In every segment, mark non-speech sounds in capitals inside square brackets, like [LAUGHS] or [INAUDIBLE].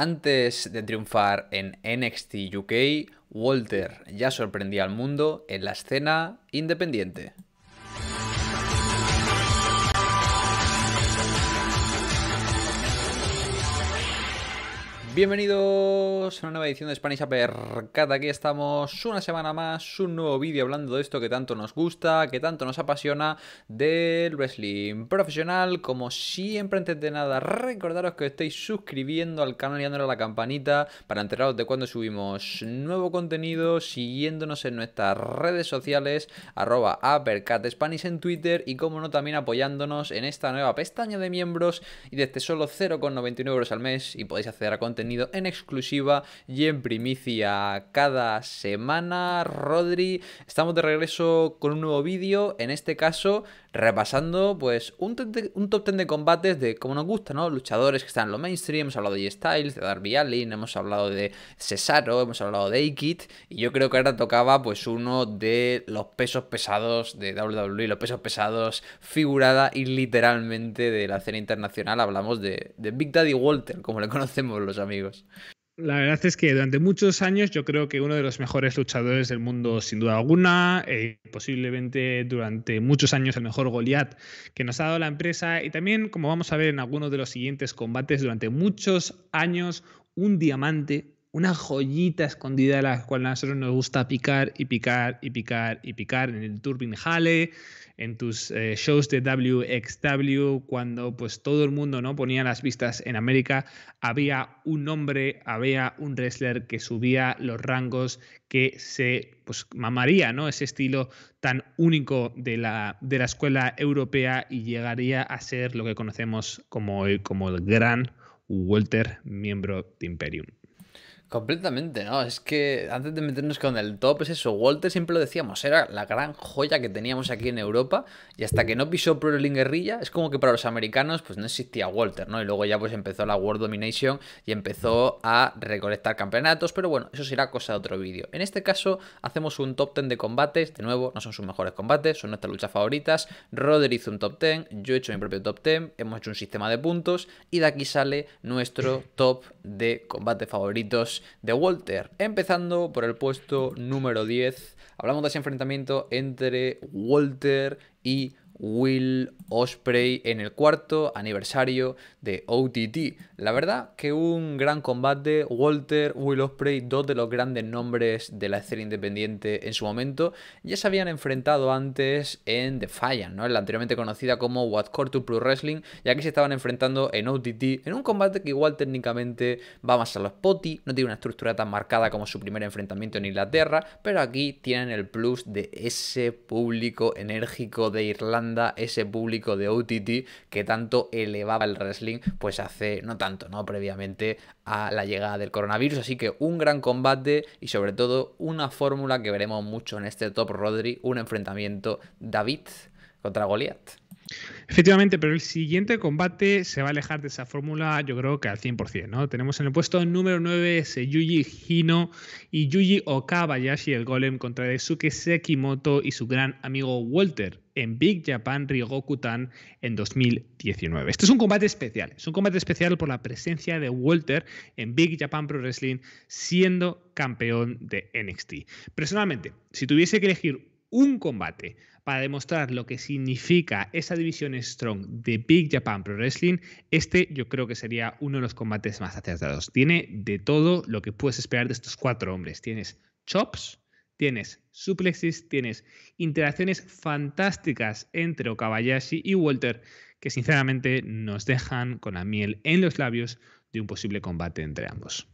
Antes de triunfar en NXT UK, Walter ya sorprendía al mundo en la escena independiente. Bienvenidos a una nueva edición de Spanish Apercat. Aquí estamos una semana más, un nuevo vídeo hablando de esto que tanto nos gusta, que tanto nos apasiona, del wrestling profesional. Como siempre, antes de nada, recordaros que os estáis suscribiendo al canal y dándole a la campanita para enteraros de cuando subimos nuevo contenido, siguiéndonos en nuestras redes sociales, arroba Apercat Spanish en Twitter y como no también apoyándonos en esta nueva pestaña de miembros y desde este solo 0,99 euros al mes y podéis acceder a contenido en exclusiva y en primicia cada semana. Rodri, estamos de regreso con un nuevo vídeo. En este caso, repasando pues un, top 10 de combates de como nos gusta, ¿no? Luchadores que están en lo mainstream, hemos hablado de styles de Darby Allin, hemos hablado de Cesaro, hemos hablado de Aikid y yo creo que ahora tocaba pues uno de los pesos pesados de WWE, los pesos pesados figurada y literalmente de la escena internacional, hablamos de, de Big Daddy Walter, como le conocemos los amigos la verdad es que durante muchos años yo creo que uno de los mejores luchadores del mundo, sin duda alguna, eh, posiblemente durante muchos años el mejor Goliat que nos ha dado la empresa y también, como vamos a ver en algunos de los siguientes combates, durante muchos años un diamante una joyita escondida a la cual a nosotros nos gusta picar y picar y picar y picar en el Turbine Halle, en tus eh, shows de WXW, cuando pues todo el mundo no ponía las vistas en América, había un hombre, había un wrestler que subía los rangos que se pues mamaría, ¿no? Ese estilo tan único de la, de la escuela europea y llegaría a ser lo que conocemos como el, como el gran Walter, miembro de Imperium. Completamente, ¿no? Es que antes de meternos con el top, es eso. Walter siempre lo decíamos, era la gran joya que teníamos aquí en Europa. Y hasta que no pisó Pro Guerrilla, es como que para los americanos, pues no existía Walter, ¿no? Y luego ya pues empezó la World Domination y empezó a recolectar campeonatos. Pero bueno, eso será cosa de otro vídeo. En este caso, hacemos un top 10 de combates. De nuevo, no son sus mejores combates, son nuestras luchas favoritas. Roder hizo un top 10, yo he hecho mi propio top 10, hemos hecho un sistema de puntos. Y de aquí sale nuestro top de combates favoritos de Walter. Empezando por el puesto número 10. Hablamos de ese enfrentamiento entre Walter y Will Osprey en el cuarto aniversario de OTT. La verdad que un gran combate, Walter, Will Osprey, dos de los grandes nombres de la escena independiente en su momento, ya se habían enfrentado antes en The ¿no? la anteriormente conocida como What's Core to Pro Wrestling, y aquí se estaban enfrentando en OTT en un combate que igual técnicamente va más a los poti, no tiene una estructura tan marcada como su primer enfrentamiento en Inglaterra, pero aquí tienen el plus de ese público enérgico de Irlanda ese público de OTT que tanto elevaba el wrestling, pues hace, no tanto, ¿no? Previamente a la llegada del coronavirus. Así que un gran combate y sobre todo una fórmula que veremos mucho en este Top Rodri, un enfrentamiento David contra Goliath. Efectivamente, pero el siguiente combate se va a alejar de esa fórmula, yo creo que al 100%. ¿no? Tenemos en el puesto número 9 ese Yuji Hino y Yuji Okabayashi, el golem, contra Daisuke Sekimoto y su gran amigo Walter en Big Japan Ryogoku-tan en 2019. Este es un combate especial, es un combate especial por la presencia de Walter en Big Japan Pro Wrestling siendo campeón de NXT. Personalmente, si tuviese que elegir un combate para demostrar lo que significa esa división strong de Big Japan Pro Wrestling, este yo creo que sería uno de los combates más acertados. Tiene de todo lo que puedes esperar de estos cuatro hombres. Tienes chops, Tienes suplexes, tienes interacciones fantásticas entre Okabayashi y Walter, que sinceramente nos dejan con la miel en los labios de un posible combate entre ambos.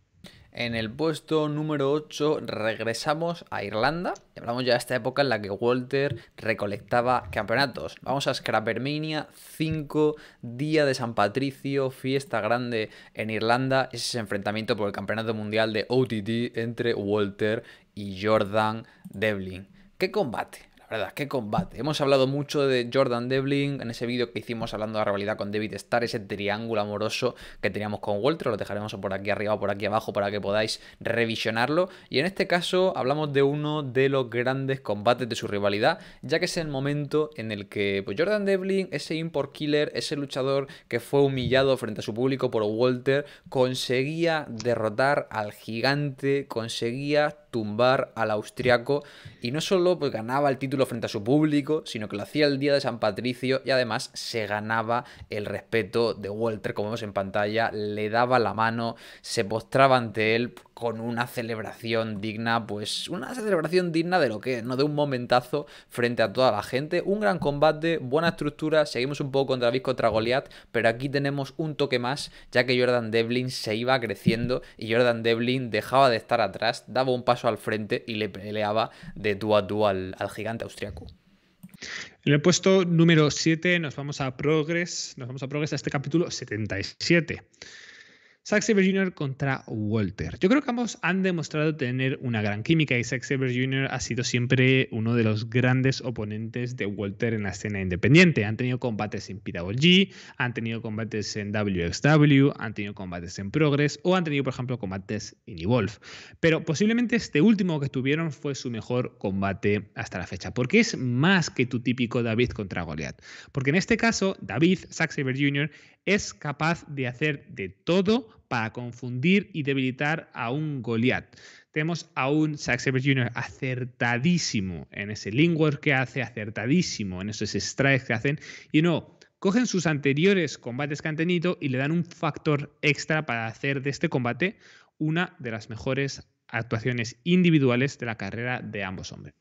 En el puesto número 8 regresamos a Irlanda. Hablamos ya de esta época en la que Walter recolectaba campeonatos. Vamos a Scrappermania 5, Día de San Patricio, fiesta grande en Irlanda. Ese enfrentamiento por el Campeonato Mundial de OTT entre Walter y Jordan Devlin. ¿Qué combate? La verdad, qué combate. Hemos hablado mucho de Jordan Devlin en ese vídeo que hicimos hablando de la rivalidad con David Starr, ese triángulo amoroso que teníamos con Walter. Lo dejaremos por aquí arriba o por aquí abajo para que podáis revisionarlo. Y en este caso hablamos de uno de los grandes combates de su rivalidad, ya que es el momento en el que pues, Jordan Devlin, ese import killer, ese luchador que fue humillado frente a su público por Walter, conseguía derrotar al gigante, conseguía tumbar al austriaco y no solo pues, ganaba el título frente a su público, sino que lo hacía el día de San Patricio y además se ganaba el respeto de Walter, como vemos en pantalla, le daba la mano, se postraba ante él, con una celebración digna, pues una celebración digna de lo que es, ¿no? De un momentazo frente a toda la gente. Un gran combate, buena estructura, seguimos un poco contra Davis contra pero aquí tenemos un toque más, ya que Jordan Devlin se iba creciendo y Jordan Devlin dejaba de estar atrás, daba un paso al frente y le peleaba de tú a tú al, gigante austriaco. En el puesto número 7 nos vamos a Progress, nos vamos a Progress a este capítulo 77. Zack Sabre Jr. contra Walter. Yo creo que ambos han demostrado tener una gran química y Zack Sabre Jr. ha sido siempre uno de los grandes oponentes de Walter en la escena independiente. Han tenido combates en PWG, han tenido combates en WXW, han tenido combates en Progress o han tenido, por ejemplo, combates en Evolve. Pero posiblemente este último que tuvieron fue su mejor combate hasta la fecha, porque es más que tu típico David contra Goliath. Porque en este caso, David, Zack Sabre Jr., es capaz de hacer de todo para confundir y debilitar a un Goliath. Tenemos a un Zack Jr. acertadísimo en ese lingwork que hace, acertadísimo en esos strikes que hacen, y no, cogen sus anteriores combates que han tenido y le dan un factor extra para hacer de este combate una de las mejores actuaciones individuales de la carrera de ambos hombres.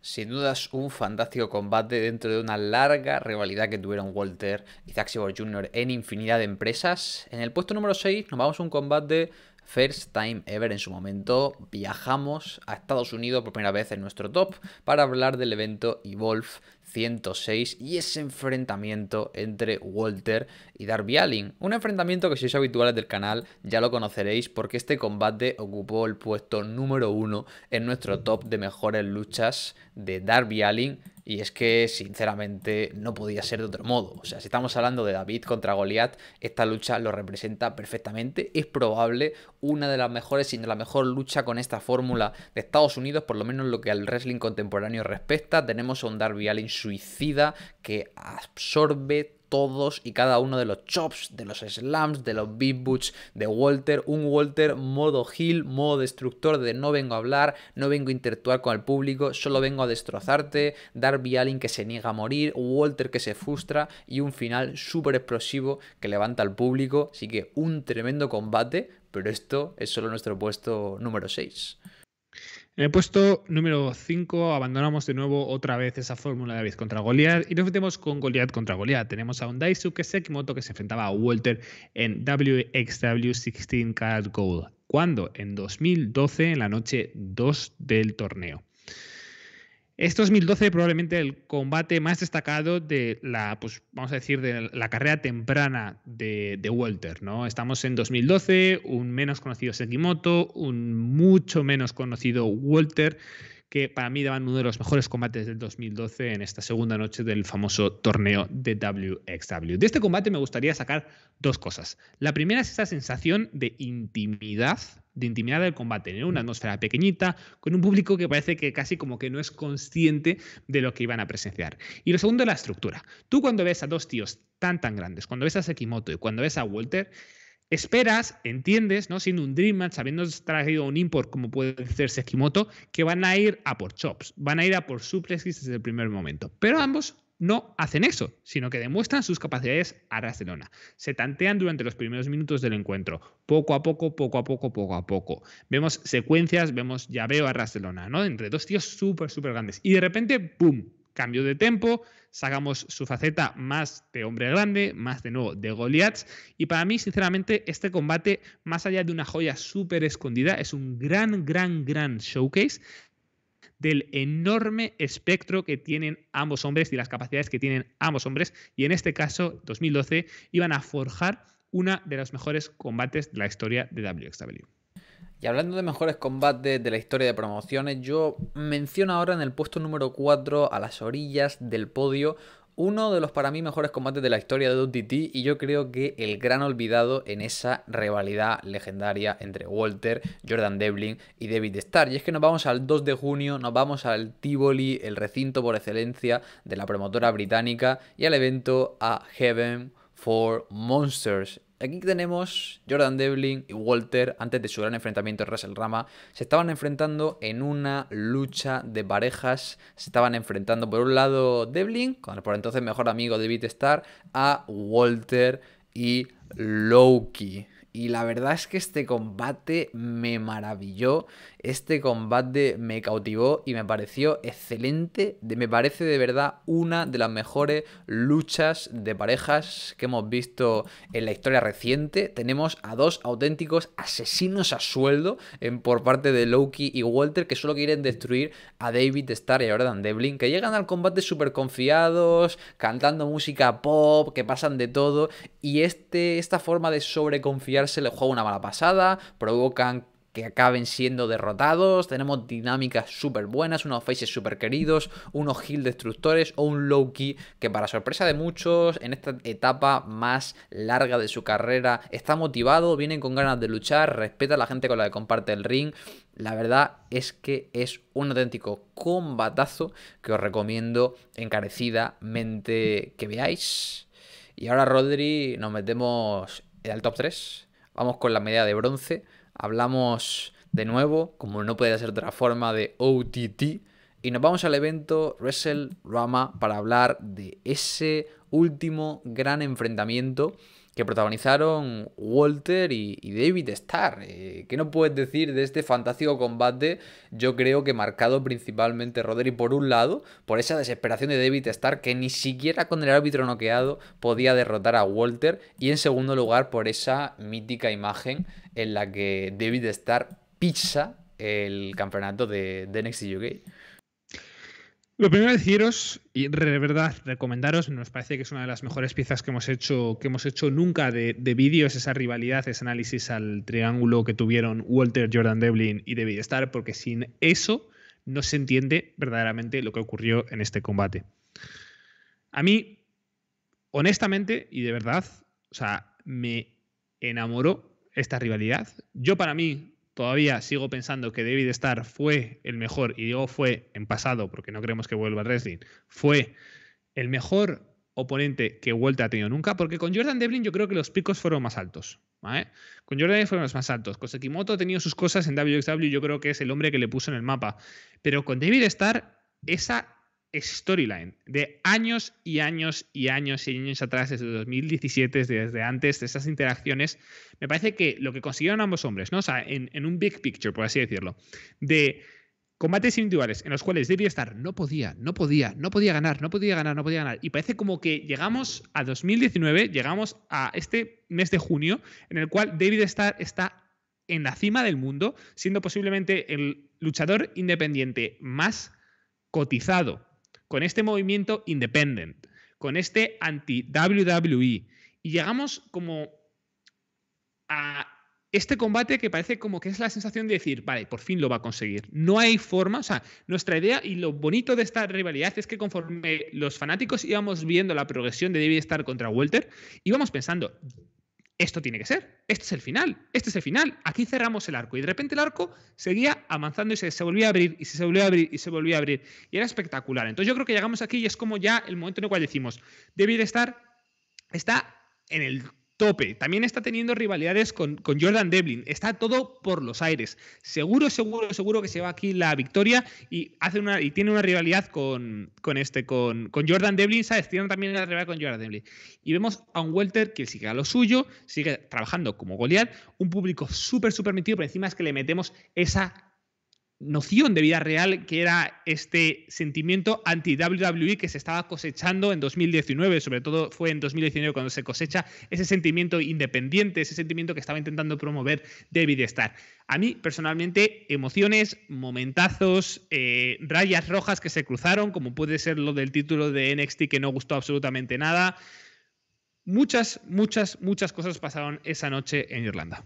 Sin dudas, un fantástico combate dentro de una larga rivalidad que tuvieron Walter y Zack Jr. en infinidad de empresas. En el puesto número 6 nos vamos a un combate First Time Ever en su momento, viajamos a Estados Unidos por primera vez en nuestro top para hablar del evento Evolve 106 y ese enfrentamiento entre Walter y Darby Allin. Un enfrentamiento que si sois habituales del canal ya lo conoceréis porque este combate ocupó el puesto número uno en nuestro top de mejores luchas de Darby Allin y es que, sinceramente, no podía ser de otro modo. O sea, si estamos hablando de David contra Goliat, esta lucha lo representa perfectamente. Es probable una de las mejores, si la mejor lucha con esta fórmula de Estados Unidos, por lo menos lo que al wrestling contemporáneo respecta. Tenemos a un Darby Allin suicida que absorbe todos y cada uno de los chops, de los slams, de los big boots de Walter, un Walter modo heel, modo destructor de no vengo a hablar, no vengo a interactuar con el público, solo vengo a destrozarte, Darby Allin que se niega a morir, Walter que se frustra y un final súper explosivo que levanta al público, así que un tremendo combate, pero esto es solo nuestro puesto número 6. En el puesto número 5 abandonamos de nuevo otra vez esa fórmula de David contra Goliath y nos metemos con Goliath contra Goliath. Tenemos a un Daisuke Sekimoto que se enfrentaba a Walter en WXW 16 Card Gold. ¿Cuándo? En 2012, en la noche 2 del torneo. Es 2012 probablemente el combate más destacado de la, pues vamos a decir, de la carrera temprana de, de ¿no? Estamos en 2012, un menos conocido Sekimoto, un mucho menos conocido Walter que para mí daban uno de los mejores combates del 2012 en esta segunda noche del famoso torneo de WXW. De este combate me gustaría sacar dos cosas. La primera es esa sensación de intimidad de intimidad del combate, en una atmósfera pequeñita, con un público que parece que casi como que no es consciente de lo que iban a presenciar. Y lo segundo, es la estructura. Tú cuando ves a dos tíos tan tan grandes, cuando ves a Sekimoto y cuando ves a Walter, esperas, entiendes, ¿no? Siendo un Dream Match, habiendo traído un import como puede ser Sekimoto, que van a ir a por chops, van a ir a por suplexes desde el primer momento. Pero ambos no hacen eso, sino que demuestran sus capacidades a Barcelona. Se tantean durante los primeros minutos del encuentro, poco a poco, poco a poco, poco a poco. Vemos secuencias, vemos, ya veo a Barcelona, ¿no? Entre dos tíos súper, súper grandes. Y de repente, ¡pum! cambio de tempo, sacamos su faceta más de hombre grande, más de nuevo de Goliath. Y para mí, sinceramente, este combate, más allá de una joya súper escondida, es un gran, gran, gran showcase del enorme espectro que tienen ambos hombres y las capacidades que tienen ambos hombres. Y en este caso, 2012, iban a forjar una de los mejores combates de la historia de WXW. Y hablando de mejores combates de la historia de promociones, yo menciono ahora en el puesto número 4 a las orillas del podio uno de los para mí mejores combates de la historia de tití y yo creo que el gran olvidado en esa rivalidad legendaria entre Walter, Jordan Devlin y David Starr. Y es que nos vamos al 2 de junio, nos vamos al Tivoli, el recinto por excelencia de la promotora británica y al evento A Heaven for Monsters Aquí tenemos Jordan Devlin y Walter antes de su gran enfrentamiento en Russell Rama. Se estaban enfrentando en una lucha de parejas. Se estaban enfrentando por un lado Devlin, con el por entonces mejor amigo de Beatstar, a Walter y Loki. Y la verdad es que este combate me maravilló este combate me cautivó y me pareció excelente. Me parece de verdad una de las mejores luchas de parejas que hemos visto en la historia reciente. Tenemos a dos auténticos asesinos a sueldo por parte de Loki y Walter que solo quieren destruir a David Star y a Jordan Devlin, que llegan al combate súper confiados, cantando música pop, que pasan de todo. Y este, esta forma de sobreconfiarse le juega una mala pasada, provocan que acaben siendo derrotados. Tenemos dinámicas súper buenas, unos faces súper queridos, unos heal destructores o un Loki que para sorpresa de muchos en esta etapa más larga de su carrera está motivado, viene con ganas de luchar, respeta a la gente con la que comparte el ring. La verdad es que es un auténtico combatazo que os recomiendo encarecidamente que veáis. Y ahora, Rodri, nos metemos en el top 3. Vamos con la medida de bronce hablamos de nuevo, como no puede ser de otra forma, de OTT. Y nos vamos al evento Wrestle Rama para hablar de ese último gran enfrentamiento que protagonizaron Walter y, David Starr. Eh, ¿Qué no puedes decir de este fantástico combate? Yo creo que marcado principalmente Roderick, por un lado, por esa desesperación de David Starr que ni siquiera con el árbitro noqueado podía derrotar a Walter y en segundo lugar por esa mítica imagen en la que David Starr pisa el campeonato de, de NXT UK. Lo primero deciros y de verdad recomendaros, nos parece que es una de las mejores piezas que hemos hecho, que hemos hecho nunca de, vídeos, esa rivalidad, ese análisis al triángulo que tuvieron Walter, Jordan Devlin y David Starr, porque sin eso no se entiende verdaderamente lo que ocurrió en este combate. A mí, honestamente y de verdad, o sea, me enamoró esta rivalidad. Yo para mí Todavía sigo pensando que David Starr fue el mejor, y digo fue en pasado porque no creemos que vuelva al wrestling, fue el mejor oponente que Vuelta ha tenido nunca, porque con Jordan Devlin yo creo que los picos fueron más altos. Con Jordan fueron los más altos. Con Sekimoto ha tenido sus cosas en WXW, e, yo creo que es el hombre que le puso en el mapa. Pero con David Starr, esa storyline de años y años y años y años atrás, desde 2017, desde antes de esas interacciones, me parece que lo que consiguieron ambos hombres, ¿no? O sea, en, un big picture, por así decirlo, de combates individuales en los cuales David Starr no podía, no podía, no podía ganar, no podía ganar, no podía ganar. Y parece como que llegamos a 2019, llegamos a este mes de junio, en el cual David Starr está en la cima del mundo, siendo posiblemente el luchador independiente más cotizado con este movimiento independent, con este anti-WWE. Y llegamos como a este combate que parece como que es la sensación de decir, vale, por fin lo va a conseguir. No hay forma, o sea, nuestra idea y lo bonito de esta rivalidad es que conforme los fanáticos íbamos viendo la progresión de David Starr contra Walter íbamos pensando, esto tiene que ser, este es el final, este es el final, aquí cerramos el arco y de repente el arco seguía avanzando y se, volvía a abrir y se volvía a abrir y se volvía a abrir y era espectacular. Entonces yo creo que llegamos aquí y es como ya el momento en el cual decimos, de estar está en el tope. También está teniendo rivalidades con, con, Jordan Devlin. Está todo por los aires. Seguro, seguro, seguro que se va aquí la victoria y, hace una, y tiene una rivalidad con, con este, con, Jordan Devlin. ¿sabes? Tiene también una rivalidad con Jordan Devlin. Y vemos a un Welter que sigue a lo suyo, sigue trabajando como goleador. Un público súper, súper metido, pero encima es que le metemos esa noción de vida real que era este sentimiento anti-WWE que se estaba cosechando en 2019, sobre todo fue en 2019 cuando se cosecha ese sentimiento independiente, ese sentimiento que estaba intentando promover David Starr. A mí personalmente, emociones, momentazos, eh, rayas rojas que se cruzaron, como puede ser lo del título de NXT que no gustó absolutamente nada. Muchas, muchas, muchas cosas pasaron esa noche en Irlanda.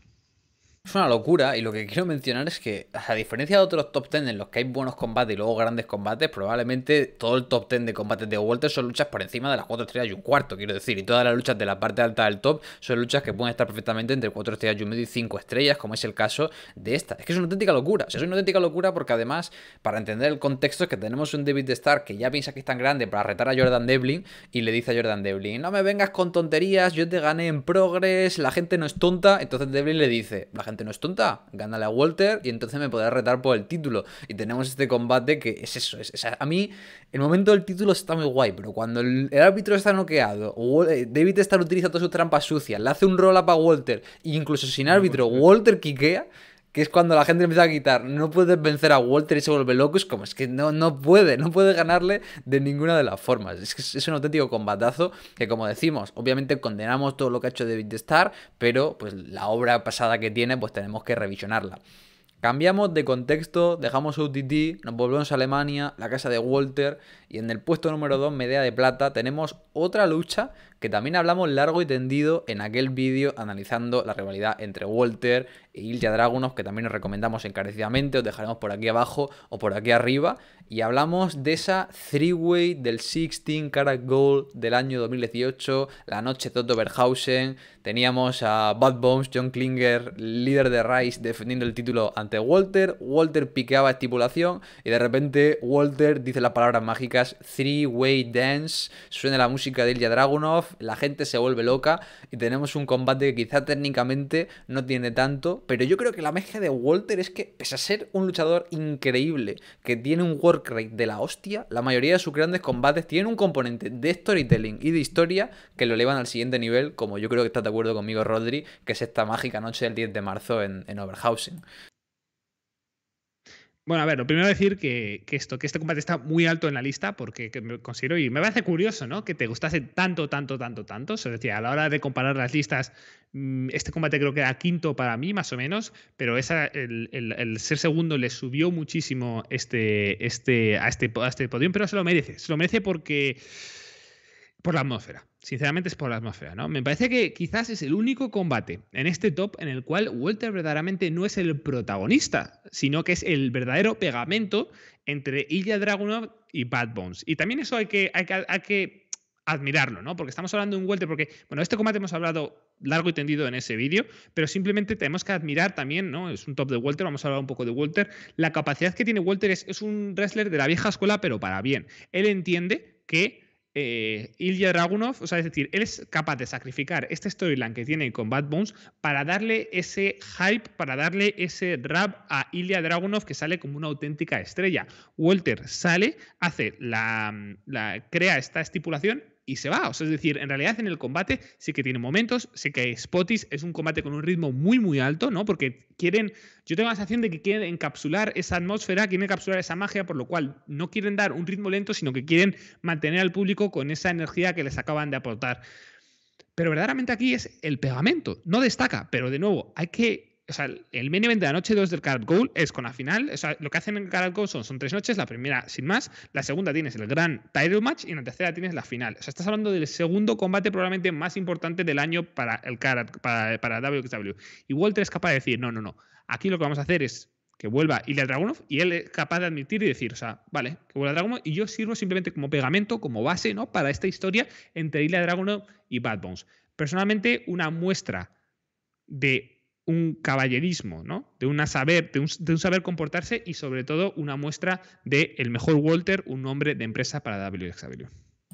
Es una locura y lo que quiero mencionar es que, a diferencia de otros top 10 en los que hay buenos combates y luego grandes combates, probablemente todo el top 10 de combates de Walter son luchas por encima de las 4 estrellas y un cuarto, quiero decir, y todas las luchas de la parte alta del top son luchas que pueden estar perfectamente entre 4 estrellas y un medio y 5 estrellas, como es el caso de esta. Es que es una auténtica locura, es una auténtica locura porque además, para entender el contexto, es que tenemos un David Starr que ya piensa que es tan grande para retar a Jordan Devlin y le dice a Jordan Devlin, no me vengas con tonterías, yo te gané en progress, la gente no es tonta, entonces Devlin le dice, no es tonta, gánale a Walter y entonces me podrá retar por el título. Y tenemos este combate que es eso. Es, a mí, el momento del título está muy guay, pero cuando el, árbitro está noqueado, eh, David está utilizando todas sus trampas sucias, le hace un roll-up a Walter, e incluso sin árbitro, pues, Walter quiquea que es cuando la gente empieza a quitar, no puedes vencer a Walter y se vuelve loco, como, es que no, no puede, no puede ganarle de ninguna de las formas. Es que es un auténtico combatazo que, como decimos, obviamente condenamos todo lo que ha hecho David Starr, pero pues la obra pasada que tiene, pues tenemos que revisionarla. Cambiamos de contexto, dejamos OTT, nos volvemos a Alemania, la casa de Walter, y en el puesto número 2, media de plata, tenemos otra lucha que también hablamos largo y tendido en aquel vídeo analizando la rivalidad entre Walter e ilja Dragunov, que también os recomendamos encarecidamente, os dejaremos por aquí abajo o por aquí arriba. Y hablamos de esa three-way del 16 Karat Gold del año 2018, la noche Toto Berhausen. Teníamos a Bad Bones, John Klinger, líder de Rice, defendiendo el título ante Walter. Walter piqueaba estipulación y de repente Walter dice las palabras mágicas three-way dance. Suena la música música de Dragunov, la gente se vuelve loca y tenemos un combate que quizá técnicamente no tiene tanto, pero yo creo que la mezcla de Walter es que, pese a ser un luchador increíble, que tiene un work rate de la hostia, la mayoría de sus grandes combates tienen un componente de storytelling y de historia que lo elevan al siguiente nivel, como yo creo que estás de acuerdo conmigo, Rodri, que es esta mágica noche del 10 de marzo en, en Oberhausen. Bueno, a ver, lo primero decir que, esto, que este combate está muy alto en la lista porque me considero y me parece curioso, ¿no? Que te gustase tanto, tanto, tanto, tanto. Se decía, a la hora de comparar las listas, mm, este combate creo que era quinto para mí, más o menos, pero el, ser segundo le subió muchísimo este, este, a, este, a este podium, pero se lo merece. Se lo merece porque. por la atmósfera sinceramente es por la atmósfera, ¿no? Me parece que quizás es el único combate en este top en el cual Walter verdaderamente no es el protagonista, sino que es el verdadero pegamento entre Ilya Dragunov y Bad Bones. Y también eso hay que, hay que, admirarlo, ¿no? Porque estamos hablando de un Walter porque, bueno, este combate hemos hablado largo y tendido en ese vídeo, pero simplemente tenemos que admirar también, ¿no? Es un top de Walter, vamos a hablar un poco de Walter. La capacidad que tiene Walter es, es un wrestler de la vieja escuela, pero para bien. Él entiende que eh, Ilya Dragunov, o sea, es decir, él es capaz de sacrificar este storyline que tiene con Bad Bones para darle ese hype, para darle ese rap a Ilya Dragunov que sale como una auténtica estrella. Walter sale, hace la crea esta estipulación y se va. O sea, es decir, en realidad en el combate sí que tiene momentos, sí que Spotis es un combate con un ritmo muy, muy alto, ¿no? Porque quieren, yo tengo la sensación de que quieren encapsular esa atmósfera, quieren encapsular esa magia, por lo cual no quieren dar un ritmo lento, sino que quieren mantener al público con esa energía que les acaban de aportar. Pero verdaderamente aquí es el pegamento, no destaca, pero de nuevo, hay que o sea, el main event de la noche 2 del card Goal es con la final. O sea, lo que hacen en Karat Goal son, son tres noches. La primera, sin más. La segunda tienes el gran title match y en la tercera tienes la final. O sea, estás hablando del segundo combate probablemente más importante del año para el para, para WXW. Y Walter es capaz de decir, no, no, no. Aquí lo que vamos a hacer es que vuelva Ilya Dragunov y él es capaz de admitir y decir, o sea, vale, que vuelva Dragunov y yo sirvo simplemente como pegamento, como base, ¿no? Para esta historia entre Ilya Dragunov y Bad Bones. Personalmente, una muestra de un caballerismo, ¿no? De, una saber, de, un, saber comportarse y sobre todo una muestra de el mejor Walter, un hombre de empresa para WXW.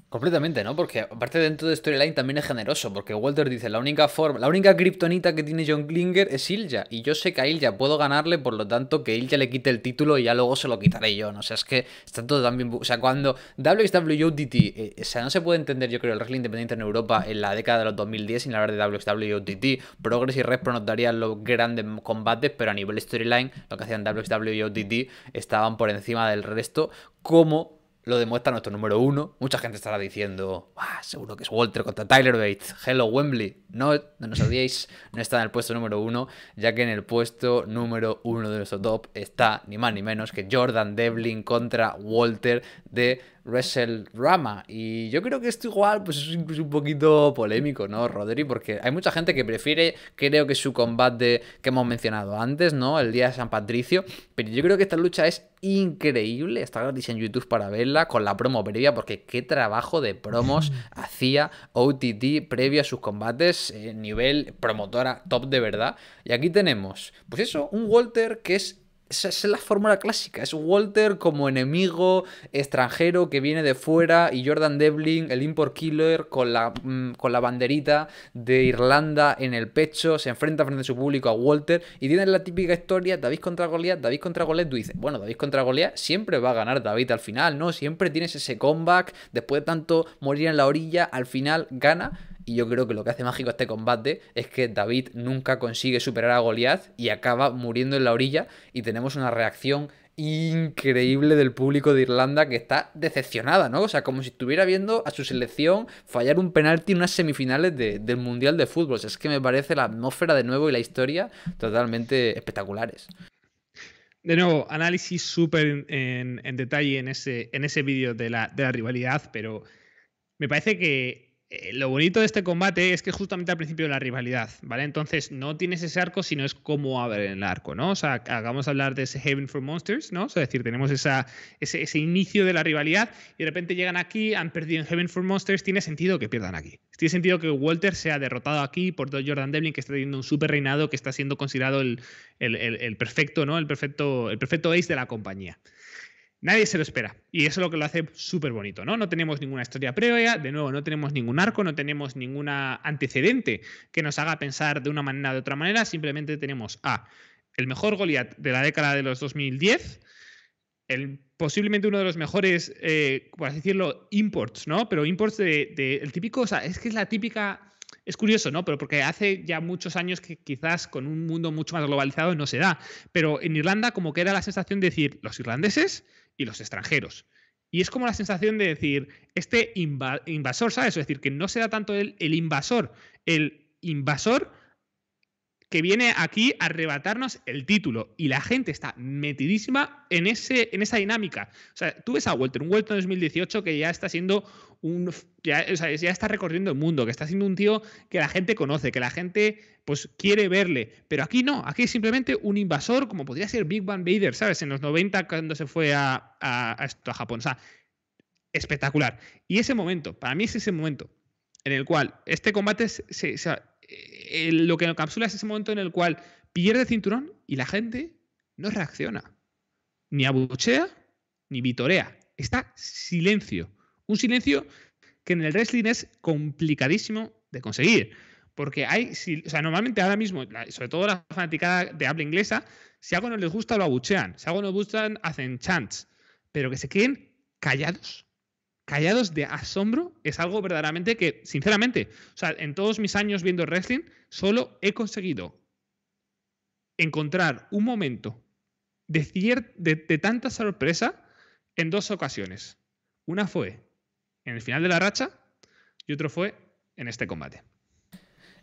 Completamente, ¿no? Porque aparte dentro de Storyline también es generoso, porque Walter dice, la única forma, la única kriptonita que tiene John Klinger es Ilja, y yo sé que a Ilja puedo ganarle, por lo tanto que Ilja le quite el título y ya luego se lo quitaré yo, ¿no? O sea, es que está todo también O sea, cuando y eh, o sea, no se puede entender, yo creo, el wrestling independiente en Europa en la década de los 2010 sin hablar de ODT, Progress y Respro nos los grandes combates, pero a nivel Storyline, lo que hacían ODT, estaban por encima del resto, como lo demuestra nuestro número uno. Mucha gente estará diciendo, seguro que es Walter contra Tyler Bates. Hello Wembley. No, no nos odiéis, [LAUGHS] no está en el puesto número uno, ya que en el puesto número uno de nuestro top está ni más ni menos que Jordan Devlin contra Walter de Wrestle Rama. Y yo creo que esto igual pues es un poquito polémico, ¿no, Rodri? Porque hay mucha gente que prefiere, creo que su combate que hemos mencionado antes, ¿no? El día de San Patricio. Pero yo creo que esta lucha es increíble. Está gratis en YouTube para verla con la promo previa, porque qué trabajo de promos [LAUGHS] hacía OTT previo a sus combates, eh, nivel promotora top de verdad. Y aquí tenemos, pues eso, un Walter que es esa es la fórmula clásica. Es Walter como enemigo extranjero que viene de fuera y Jordan Devlin, el import killer, con la, mm, con la banderita de Irlanda en el pecho, se enfrenta frente a su público a Walter y tiene la típica historia David contra Goliath, David contra Goliath, Tú dices, bueno, David contra Goliath siempre va a ganar David al final, ¿no? Siempre tienes ese comeback, después de tanto morir en la orilla, al final gana y yo creo que lo que hace mágico este combate es que David nunca consigue superar a Goliath y acaba muriendo en la orilla. Y tenemos una reacción increíble del público de Irlanda que está decepcionada, ¿no? O sea, como si estuviera viendo a su selección fallar un penalti en unas semifinales del Mundial de Fútbol. es que me parece la atmósfera de nuevo y la historia totalmente espectaculares. De nuevo, análisis súper en, detalle en ese, en ese vídeo de la, de la rivalidad, pero me parece que eh, lo bonito de este combate es que justamente al principio de la rivalidad, ¿vale? Entonces no tienes ese arco, sino es cómo abrir el arco, ¿no? O sea, hagamos hablar de ese Heaven for Monsters, ¿no? O sea, es decir, tenemos ese, ese, inicio de la rivalidad y de repente llegan aquí, han perdido en Heaven for Monsters, tiene sentido que pierdan aquí. Tiene sentido que Walter sea derrotado aquí por Jordan Devlin, que está teniendo un super reinado, que está siendo considerado el, el perfecto, ¿no? El perfecto, el perfecto ace de la compañía. Nadie se lo espera. Y eso es lo que lo hace súper bonito, ¿no? No tenemos ninguna historia previa, de nuevo, no tenemos ningún arco, no tenemos ningún antecedente que nos haga pensar de una manera o de otra manera, simplemente tenemos a el mejor Goliath de la década de los 2010, el, posiblemente uno de los mejores, eh, por así decirlo, imports, ¿no? Pero imports de, típico, o sea, es que es la típica es curioso, ¿no? Pero porque hace ya muchos años que quizás con un mundo mucho más globalizado no se da. Pero en Irlanda como que era la sensación de decir, los irlandeses y los extranjeros. Y es como la sensación de decir, este invasor, ¿sabes? Es decir, que no sea tanto el, el invasor, el invasor que viene aquí a arrebatarnos el título. Y la gente está metidísima en, ese, en esa dinámica. O sea, tú ves a Walter, un Welter 2018 que ya está siendo un. Ya, está recorriendo el mundo, que está siendo un tío que la gente conoce, que la gente pues quiere verle. Pero aquí no, aquí es simplemente un invasor, como podría ser Big Bang Vader, ¿sabes? En los 90 cuando se fue a, a, Japón. O sea, espectacular. Y ese momento, para mí es ese momento en el cual este combate se, eh, lo que encapsula es ese momento en el cual pierde cinturón y la gente no reacciona. Ni abuchea, ni vitorea. Está silencio. Un silencio que en el wrestling es complicadísimo de conseguir. Porque hay, o sea, normalmente ahora mismo, sobre todo la fanaticada de habla inglesa, si algo no les gusta lo abuchean, si algo no les gusta hacen chants, pero que se queden callados callados de asombro es algo verdaderamente que, sinceramente, o sea, en todos mis años viendo wrestling, solo he conseguido encontrar un momento de, de tanta sorpresa en dos ocasiones. Una fue en el final de la racha y otro fue en este combate.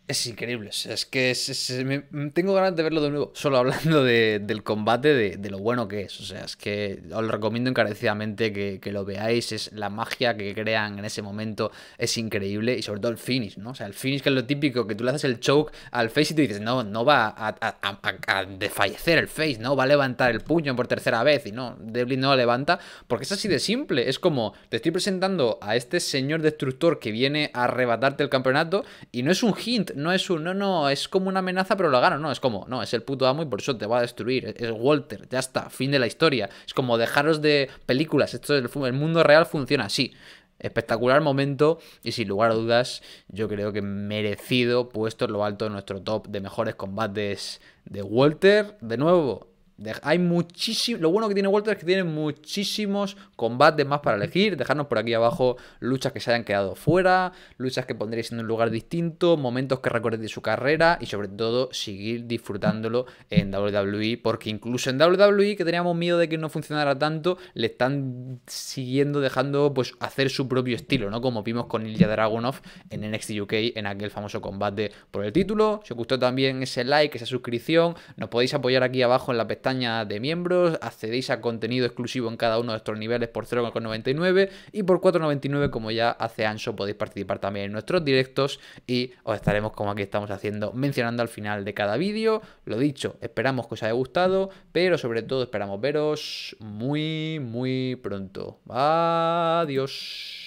Es increíble, es que me, mm, tengo ganas de verlo de nuevo, solo hablando del combate, de, lo bueno que es. O sea, es que os lo recomiendo encarecidamente que, lo veáis, es la magia que crean en ese momento, es increíble y sobre todo el finish, ¿no? O sea, el finish que es lo típico, que tú le haces el choke al face y te dices, no, no va a, a, desfallecer el face, no, va a levantar el puño por tercera vez y no, Devlin no lo levanta, porque es así de simple, es como, te estoy presentando a este señor destructor que viene a arrebatarte el campeonato y no es un hint no es un, no, no, es como una amenaza, pero lo gano. No, es como, no, es el puto amo y por eso te va a destruir. Es, Walter, ya está, fin de la historia. Es como dejaros de películas. Esto es el, el mundo real funciona así. Espectacular momento y sin lugar a dudas, yo creo que merecido puesto en lo alto de nuestro top de mejores combates de Walter. De nuevo, hay muchísimo. Lo bueno que tiene Walter es que tiene muchísimos combates más para elegir. Dejarnos por aquí abajo luchas que se hayan quedado fuera, luchas que pondréis en un lugar distinto, momentos que recordéis de su carrera y sobre todo seguir disfrutándolo en WWE. Porque incluso en WWE, que teníamos miedo de que no funcionara tanto, le están siguiendo dejando pues hacer su propio estilo, ¿no? Como vimos con Ilya Dragunov en NXT UK en aquel famoso combate por el título. Si os gustó también ese like, esa suscripción, nos podéis apoyar aquí abajo en la pestaña de miembros, accedéis a contenido exclusivo en cada uno de estos niveles por 0,99 y por 4,99 como ya hace ancho podéis participar también en nuestros directos y os estaremos como aquí estamos haciendo mencionando al final de cada vídeo. Lo dicho, esperamos que os haya gustado, pero sobre todo esperamos veros muy muy pronto. Adiós.